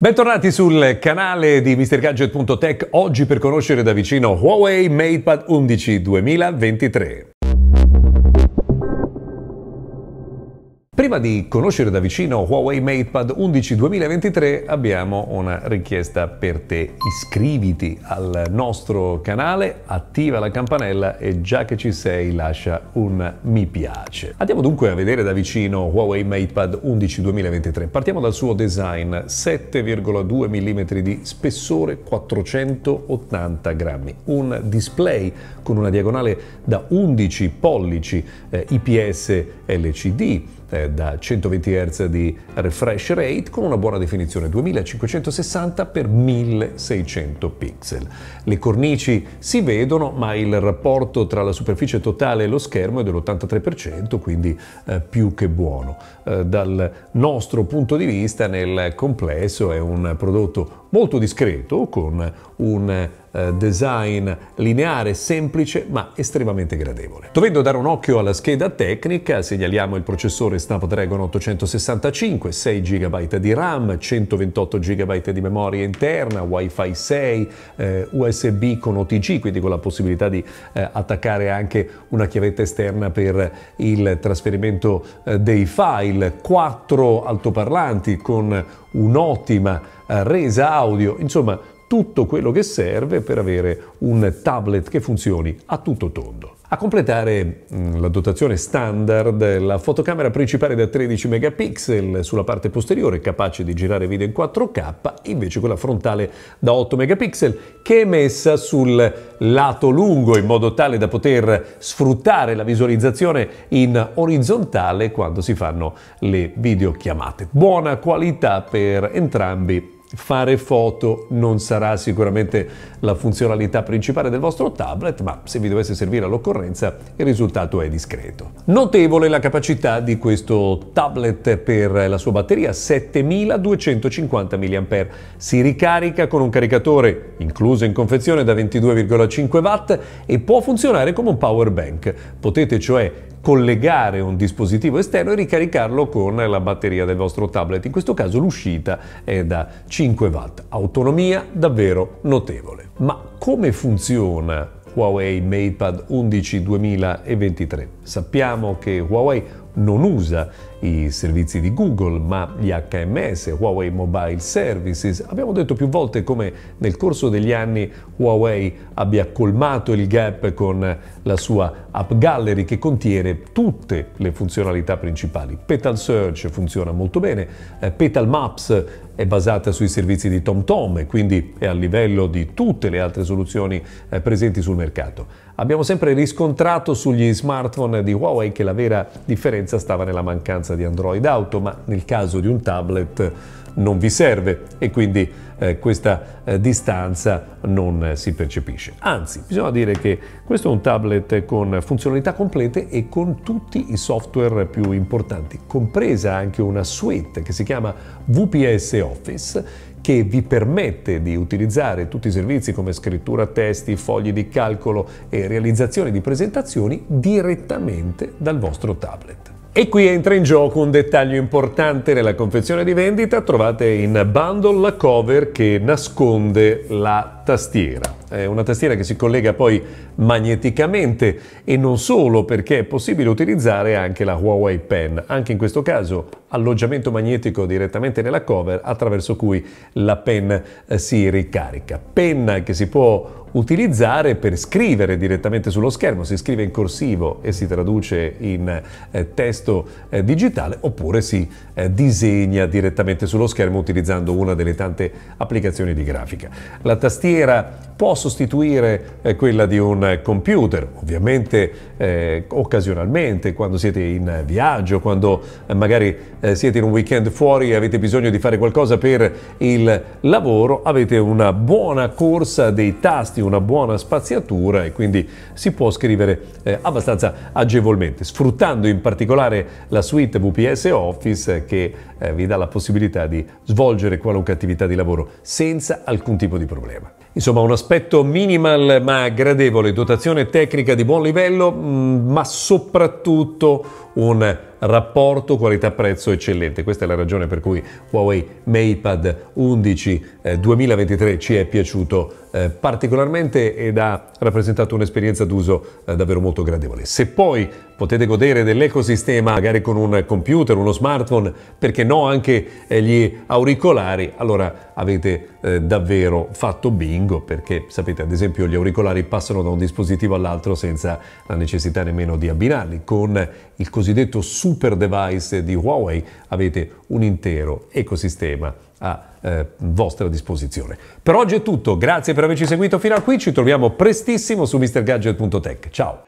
Bentornati sul canale di MrGadget.tech, oggi per conoscere da vicino Huawei MatePad 11 2023. Prima di conoscere da vicino Huawei MatePad 11 2023 abbiamo una richiesta per te. Iscriviti al nostro canale, attiva la campanella e già che ci sei lascia un mi piace. Andiamo dunque a vedere da vicino Huawei MatePad 11 2023. Partiamo dal suo design 7,2 mm di spessore 480 grammi. Un display con una diagonale da 11 pollici eh, IPS LCD eh, da 120 Hz di refresh rate con una buona definizione 2560 x 1600 pixel. Le cornici si vedono, ma il rapporto tra la superficie totale e lo schermo è dell'83%, quindi eh, più che buono. Eh, dal nostro punto di vista, nel complesso è un prodotto molto discreto, con un eh, design lineare, semplice ma estremamente gradevole. Dovendo dare un occhio alla scheda tecnica, segnaliamo il processore Snapdragon 865, 6 GB di RAM, 128 GB di memoria interna, WiFi 6, eh, USB con OTG, quindi con la possibilità di eh, attaccare anche una chiavetta esterna per il trasferimento eh, dei file, 4 altoparlanti con un'ottima eh, resa audio, insomma tutto quello che serve per avere un tablet che funzioni a tutto tondo. A completare mm, la dotazione standard, la fotocamera principale da 13 megapixel sulla parte posteriore, capace di girare video in 4K, invece quella frontale da 8 megapixel, che è messa sul lato lungo in modo tale da poter sfruttare la visualizzazione in orizzontale quando si fanno le videochiamate. Buona qualità per entrambi fare foto non sarà sicuramente la funzionalità principale del vostro tablet, ma se vi dovesse servire all'occorrenza il risultato è discreto. Notevole la capacità di questo tablet per la sua batteria 7250 mAh. Si ricarica con un caricatore incluso in confezione da 22,5 W e può funzionare come un power bank. Potete cioè collegare un dispositivo esterno e ricaricarlo con la batteria del vostro tablet. In questo caso l'uscita è da 5 watt. Autonomia davvero notevole. Ma come funziona Huawei MatePad 11 2023? Sappiamo che Huawei non usa i servizi di Google, ma gli HMS, Huawei Mobile Services. Abbiamo detto più volte come nel corso degli anni Huawei abbia colmato il gap con la sua App Gallery che contiene tutte le funzionalità principali. Petal Search funziona molto bene, eh, Petal Maps è basata sui servizi di TomTom e quindi è a livello di tutte le altre soluzioni eh, presenti sul mercato abbiamo sempre riscontrato sugli smartphone di Huawei che la vera differenza stava nella mancanza di Android Auto, ma nel caso di un tablet non vi serve e quindi eh, questa eh, distanza non eh, si percepisce. Anzi, bisogna dire che questo è un tablet con funzionalità complete e con tutti i software più importanti, compresa anche una suite che si chiama VPS Office che vi permette di utilizzare tutti i servizi come scrittura testi, fogli di calcolo e realizzazione di presentazioni direttamente dal vostro tablet. E qui entra in gioco un dettaglio importante nella confezione di vendita, trovate in bundle la cover che nasconde la tastiera una tastiera che si collega poi magneticamente e non solo perché è possibile utilizzare anche la Huawei Pen, anche in questo caso alloggiamento magnetico direttamente nella cover attraverso cui la pen eh, si ricarica. Penna che si può utilizzare per scrivere direttamente sullo schermo, si scrive in corsivo e si traduce in eh, testo eh, digitale oppure si eh, disegna direttamente sullo schermo utilizzando una delle tante applicazioni di grafica. La tastiera può sostituire eh, quella di un computer, ovviamente eh, occasionalmente quando siete in viaggio, quando eh, magari eh, siete in un weekend fuori e avete bisogno di fare qualcosa per il lavoro, avete una buona corsa dei tasti, una buona spaziatura e quindi si può scrivere eh, abbastanza agevolmente, sfruttando in particolare la suite VPS Office che eh, vi dà la possibilità di svolgere qualunque attività di lavoro senza alcun tipo di problema. Insomma, un aspetto progetto minimal ma gradevole, dotazione tecnica di buon livello, mm, ma soprattutto un rapporto qualità-prezzo eccellente. Questa è la ragione per cui Huawei MatePad 11 2023 ci è piaciuto eh, particolarmente ed ha rappresentato un'esperienza d'uso eh, davvero molto gradevole. Se poi potete godere dell'ecosistema magari con un computer, uno smartphone, perché no anche eh, gli auricolari, allora avete eh, davvero fatto bingo perché sapete ad esempio gli auricolari passano da un dispositivo all'altro senza la necessità nemmeno di abbinarli con il cosiddetto super super device di Huawei avete un intero ecosistema a eh, vostra disposizione. Per oggi è tutto, grazie per averci seguito fino a qui, ci troviamo prestissimo su mrgadget.tech. Ciao!